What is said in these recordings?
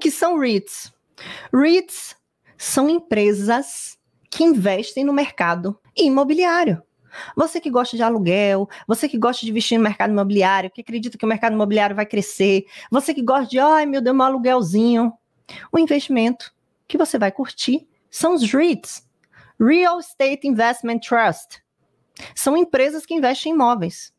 que são REITs? REITs são empresas que investem no mercado imobiliário. Você que gosta de aluguel, você que gosta de investir no mercado imobiliário, que acredita que o mercado imobiliário vai crescer, você que gosta de, ai meu Deus, um aluguelzinho. O investimento que você vai curtir são os REITs Real Estate Investment Trust. São empresas que investem em imóveis.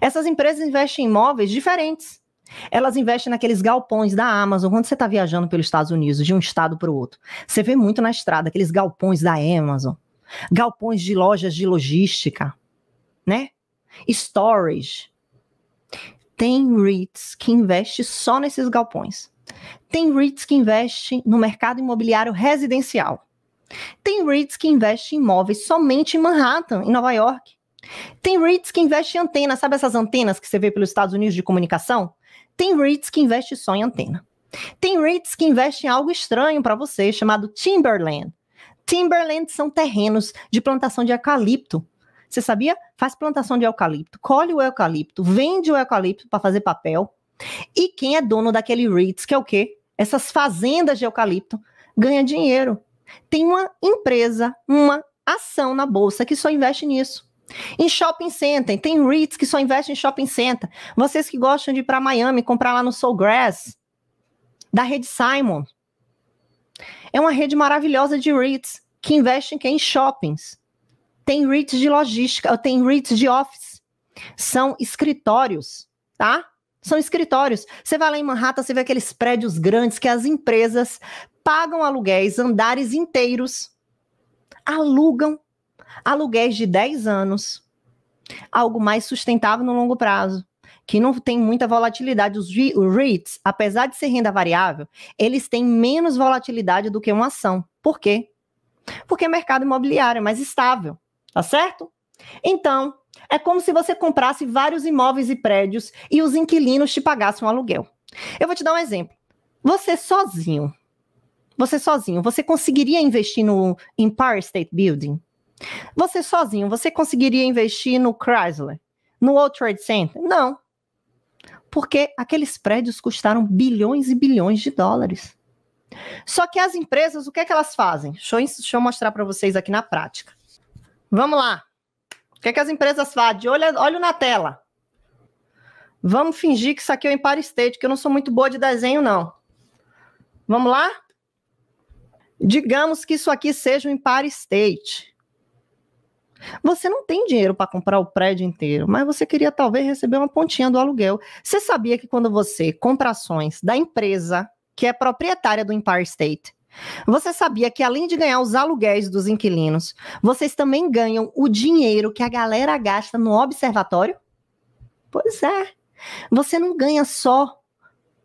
Essas empresas investem em imóveis diferentes. Elas investem naqueles galpões da Amazon. Quando você está viajando pelos Estados Unidos, de um estado para o outro, você vê muito na estrada aqueles galpões da Amazon, galpões de lojas de logística, né? Storage. Tem REITs que investe só nesses galpões. Tem REITs que investe no mercado imobiliário residencial. Tem REITs que investe em imóveis somente em Manhattan, em Nova York. Tem REITs que investe em antenas, sabe essas antenas que você vê pelos Estados Unidos de comunicação? Tem REITs que investe só em antena. Tem REITs que investem em algo estranho para você, chamado Timberland. Timberland são terrenos de plantação de eucalipto. Você sabia? Faz plantação de eucalipto, colhe o eucalipto, vende o eucalipto para fazer papel. E quem é dono daquele REITs, que é o quê? Essas fazendas de eucalipto, ganha dinheiro. Tem uma empresa, uma ação na bolsa que só investe nisso. Em shopping center, tem REITs que só investem em shopping center. Vocês que gostam de ir para Miami comprar lá no Soulgrass, da rede Simon. É uma rede maravilhosa de REITs que investem em shoppings. Tem REITs de logística, tem REITs de office. São escritórios, tá? São escritórios. Você vai lá em Manhattan, você vê aqueles prédios grandes que as empresas pagam aluguéis, andares inteiros, alugam aluguéis de 10 anos, algo mais sustentável no longo prazo, que não tem muita volatilidade. Os REITs, apesar de ser renda variável, eles têm menos volatilidade do que uma ação. Por quê? Porque o é mercado imobiliário é mais estável, tá certo? Então, é como se você comprasse vários imóveis e prédios e os inquilinos te pagassem um aluguel. Eu vou te dar um exemplo. Você sozinho, você sozinho, você conseguiria investir no Empire State Building? Você sozinho, você conseguiria investir no Chrysler, no World Trade Center? Não. Porque aqueles prédios custaram bilhões e bilhões de dólares. Só que as empresas, o que é que elas fazem? Deixa eu, deixa eu mostrar para vocês aqui na prática. Vamos lá. O que é que as empresas fazem? Olha, olha na tela. Vamos fingir que isso aqui é o Empire State, que eu não sou muito boa de desenho, não. Vamos lá? Digamos que isso aqui seja o Empire State. Você não tem dinheiro para comprar o prédio inteiro, mas você queria talvez receber uma pontinha do aluguel. Você sabia que quando você compra ações da empresa que é proprietária do Empire State, você sabia que além de ganhar os aluguéis dos inquilinos, vocês também ganham o dinheiro que a galera gasta no observatório? Pois é. Você não ganha só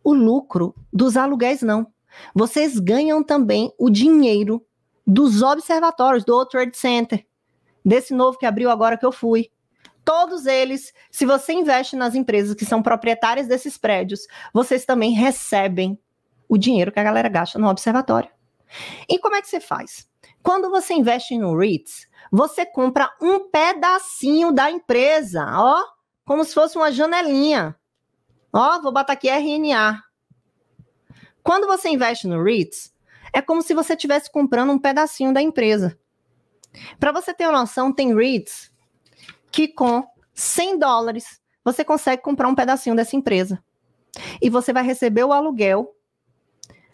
o lucro dos aluguéis, não. Vocês ganham também o dinheiro dos observatórios, do World Trade Center, desse novo que abriu agora que eu fui. Todos eles, se você investe nas empresas que são proprietárias desses prédios, vocês também recebem o dinheiro que a galera gasta no observatório. E como é que você faz? Quando você investe no REITs, você compra um pedacinho da empresa, ó, como se fosse uma janelinha. Ó, vou botar aqui RNA. Quando você investe no REITs, é como se você estivesse comprando um pedacinho da empresa. Para você ter uma noção, tem REITs que com 100 dólares você consegue comprar um pedacinho dessa empresa. E você vai receber o aluguel,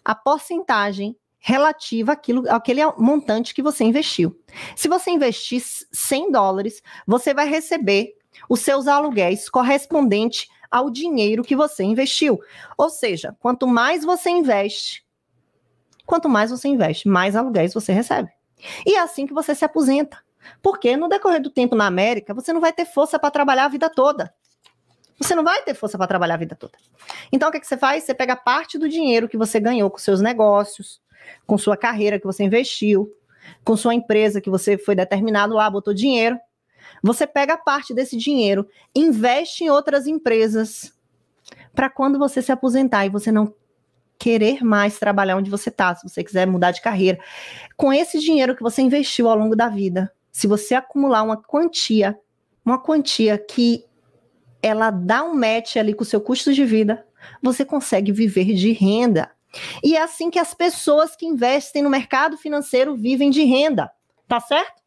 a porcentagem relativa àquilo, àquele montante que você investiu. Se você investir 100 dólares, você vai receber os seus aluguéis correspondente ao dinheiro que você investiu. Ou seja, quanto mais você investe, quanto mais você investe, mais aluguéis você recebe. E é assim que você se aposenta. Porque no decorrer do tempo na América, você não vai ter força para trabalhar a vida toda. Você não vai ter força para trabalhar a vida toda. Então, o que, é que você faz? Você pega parte do dinheiro que você ganhou com seus negócios, com sua carreira que você investiu, com sua empresa que você foi determinado lá, botou dinheiro. Você pega parte desse dinheiro, investe em outras empresas, para quando você se aposentar e você não querer mais trabalhar onde você está, se você quiser mudar de carreira, com esse dinheiro que você investiu ao longo da vida, se você acumular uma quantia, uma quantia que ela dá um match ali com o seu custo de vida, você consegue viver de renda. E é assim que as pessoas que investem no mercado financeiro vivem de renda, tá certo?